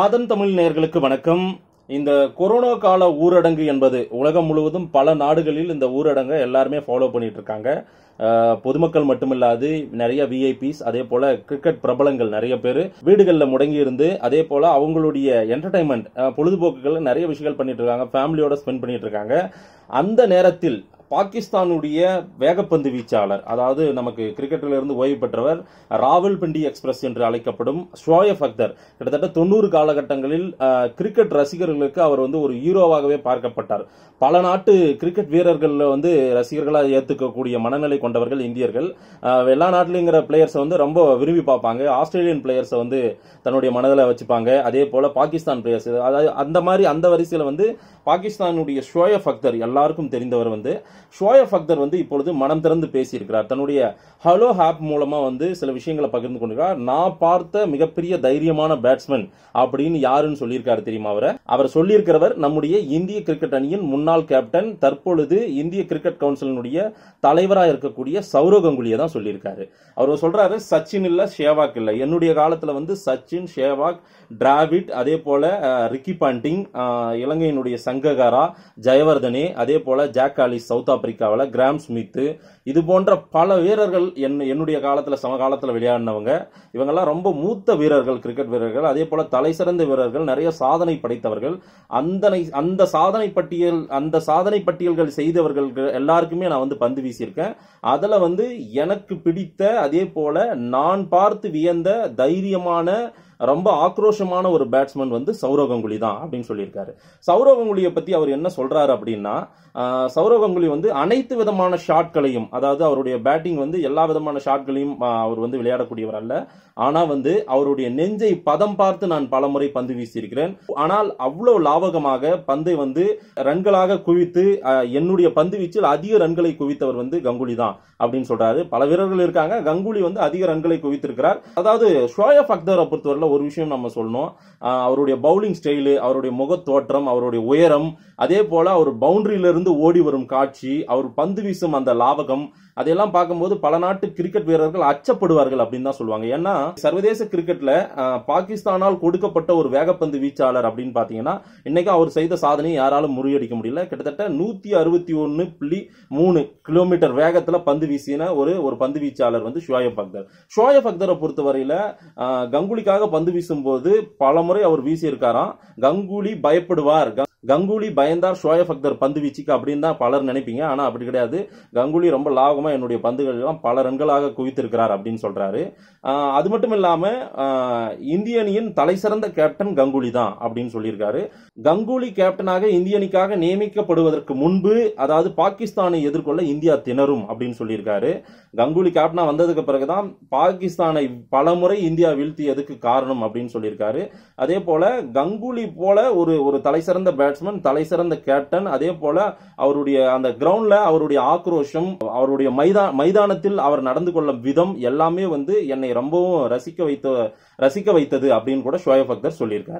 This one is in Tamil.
ஆதன் தமிழ் நேர்களுக்கு வணக்கம் இந்த கொரோனா கால ஊரடங்கு என்பது உலகம் முழுவதும் பல நாடுகளில் இந்த ஊரடங்கை எல்லாருமே ஃபாலோ பண்ணிட்டு இருக்காங்க பொதுமக்கள் மட்டுமில்லாது நிறைய விஐபிஸ் அதே போல கிரிக்கெட் பிரபலங்கள் நிறைய பேர் வீடுகளில் முடங்கி இருந்து அதே போல அவங்களுடைய என்டர்டைன்மெண்ட் பொழுதுபோக்குகள் நிறைய விஷயங்கள் பண்ணிட்டு இருக்காங்க ஃபேமிலியோட ஸ்பெண்ட் பண்ணிட்டு இருக்காங்க அந்த நேரத்தில் பாகிஸ்தானுடைய வேகப்பந்து வீச்சாளர் அதாவது நமக்கு கிரிக்கெட்டிலிருந்து ஓய்வு பெற்றவர் ராவல் பிண்டி எக்ஸ்பிரஸ் என்று அழைக்கப்படும் ஷோயப் அக்தர் கிட்டத்தட்ட தொண்ணூறு காலகட்டங்களில் கிரிக்கெட் ரசிகர்களுக்கு அவர் வந்து ஒரு ஹீரோவாகவே பார்க்கப்பட்டார் பல நாட்டு கிரிக்கெட் வீரர்களில் வந்து ரசிகர்களாக ஏற்றுக்கக்கூடிய மனநிலை கொண்டவர்கள் இந்தியர்கள் எல்லா நாட்டிலேங்கிற பிளேயர்ஸை வந்து ரொம்ப விரும்பி பார்ப்பாங்க ஆஸ்திரேலியன் பிளேயர்ஸை வந்து தன்னுடைய மனதில் வச்சுப்பாங்க அதே போல் பாகிஸ்தான் பிளேயர்ஸ் அதாவது அந்த மாதிரி அந்த வரிசையில் வந்து பாகிஸ்தானுடைய ஷோயப் அக்தர் எல்லாருக்கும் தெரிந்தவர் வந்து ஷோயப் அக்தர் வந்து இப்பொழுது மனம் திறந்து பேசியிருக்கிறார் தன்னுடைய ஹலோ ஹாப் மூலமாக வந்து சில விஷயங்களை பகிர்ந்து கொண்டிருக்கிறார் நான் பார்த்த மிகப்பெரிய தைரியமான பேட்ஸ்மேன் அப்படின்னு யாருன்னு சொல்லியிருக்காரு தெரியுமா அவர் அவர் சொல்லியிருக்கிறவர் நம்முடைய இந்திய கிரிக்கெட் அணியின் முன்னாள் கேப்டன் தற்பொழுது இந்திய கிரிக்கெட் கவுன்சிலினுடைய தலைவராக இருக்கக்கூடிய சௌரவ் கங்குலியை தான் சொல்லியிருக்காரு அவர் சொல்றாரு சச்சின் இல்லை ஷேவாக் இல்லை என்னுடைய காலத்தில் வந்து சச்சின் ஷேவாக் டிராவிட் அதே போல ரிக்கி பாண்டிங் இலங்கையினுடைய சங்ககாரா ஜெயவர்தனே அதே போல ஜாக் அலி சவுத் ஆப்பிரிக்காவில் கிராம் ஸ்மித்து இது போன்ற பல வீரர்கள் என் என்னுடைய காலத்தில் சமகாலத்தில் விளையாடினவங்க இவங்கெல்லாம் ரொம்ப மூத்த வீரர்கள் கிரிக்கெட் வீரர்கள் அதே போல் தலை சிறந்த வீரர்கள் நிறைய சாதனை படைத்தவர்கள் அந்த அந்த சாதனை பட்டியல் அந்த சாதனை பட்டியல்கள் செய்தவர்கள் எல்லாருக்குமே நான் வந்து பந்து வீசியிருக்கேன் அதில் வந்து எனக்கு பிடித்த அதே போல் நான் பார்த்து வியந்த தைரியமான ரொம்ப ஆக்ரோஷமான ஒரு பேட்ஸ்மேன் வந்து சௌரவ் கங்குலி தான் அப்படின்னு சொல்லியிருக்காரு சௌரவ் கங்குலியை பற்றி அவர் என்ன சொல்கிறாரு அப்படின்னா சௌரவ் கங்குலி வந்து அனைத்து விதமான ஷாட்களையும் அதாவது அவருடைய பேட்டிங் வந்து எல்லா விதமான ஷாட்களையும் அவர் வந்து விளையாடக்கூடியவர் அல்ல ஆனால் வந்து அவருடைய நெஞ்சை பதம் பார்த்து நான் பலமுறை பந்து வீசியிருக்கிறேன் ஆனால் அவ்வளோ லாவகமாக பந்தை வந்து ரன்களாக குவித்து என்னுடைய பந்து வீச்சில் அதிக ரன்களை குவித்தவர் வந்து கங்குலி தான் அப்படின்னு சொல்றாரு பல வீரர்கள் இருக்காங்க கங்குலி வந்து அதிக ரன்களை குவித்திருக்கிறார் அதாவது ஷோயப் அக்தரை பொறுத்தவரை ஒரு விஷயம் நம்ம சொல்லணும் அவருடைய பவுலிங் ஸ்டைலு அவருடைய முகத்தோற்றம் அவருடைய உயரம் அதே போல் அவர் பவுண்டரியிலிருந்து ஓடி வரும் காட்சி அவர் பந்து வீசும் அந்த லாபகம் அதையெல்லாம் பார்க்கும்போது பல நாட்டு கிரிக்கெட் வீரர்கள் அச்சப்படுவார்கள் அப்படின்னு தான் சொல்லுவாங்க ஏன்னா சர்வதேச கிரிக்கெட்ல பாகிஸ்தானால் கொடுக்கப்பட்ட ஒரு வேகப்பந்து வீச்சாளர் அப்படின்னு பார்த்தீங்கன்னா இன்னைக்கு அவர் செய்த சாதனையை யாராலும் முறியடிக்க முடியல கிட்டத்தட்ட நூத்தி அறுபத்தி ஒன்னு புள்ளி மூணு கிலோமீட்டர் வேகத்தில் பந்து வீசின ஒரு ஒரு பந்து வீச்சாளர் வந்து ஷோயப் அக்தர் ஷோயப் அக்தரை பொறுத்தவரையில கங்குலிக்காக பந்து போது பல முறை அவர் வீசியிருக்காராம் கங்குலி பயப்படுவார் கங்குலி பயந்தார் ஷோயப் அக்தர் பந்து வீச்சுக்கு அப்படின்னு தான் பலர் நினைப்பீங்க ஆனால் அப்படி கிடையாது கங்குலி ரொம்ப லாகமாக என்னுடைய பந்துகள் எல்லாம் பல ரன்களாக குவித்திருக்கிறார் அப்படின்னு சொல்கிறாரு அது மட்டும் இல்லாமல் இந்திய அணியின் தலைசிறந்த கேப்டன் கங்குலி தான் அப்படின்னு சொல்லியிருக்காரு கங்குலி கேப்டனாக இந்திய அணிக்காக நியமிக்கப்படுவதற்கு முன்பு அதாவது பாகிஸ்தானை எதிர்கொள்ள இந்தியா திணறும் அப்படின்னு சொல்லியிருக்காரு கங்குலி கேப்டனாக வந்ததுக்கு பிறகு தான் பாகிஸ்தானை பலமுறை இந்தியா வீழ்த்தியதுக்கு காரணம் அப்படின்னு சொல்லியிருக்காரு அதே போல கங்குலி போல ஒரு ஒரு சிறந்த பே பேட்ஸ்மேன் தலை சிறந்த கேப்டன் அதே போல அவருடைய அந்த கிரவுண்ட்ல அவருடைய ஆக்ரோஷம் அவருடைய மைதான மைதானத்தில் அவர் நடந்து கொள்ளும் விதம் எல்லாமே வந்து என்னை ரொம்பவும் ரசிக்க வைத்த ரசிக்க வைத்தது அப்படின்னு கூட ஷோயப் அக்தர் சொல்லியிருக்காரு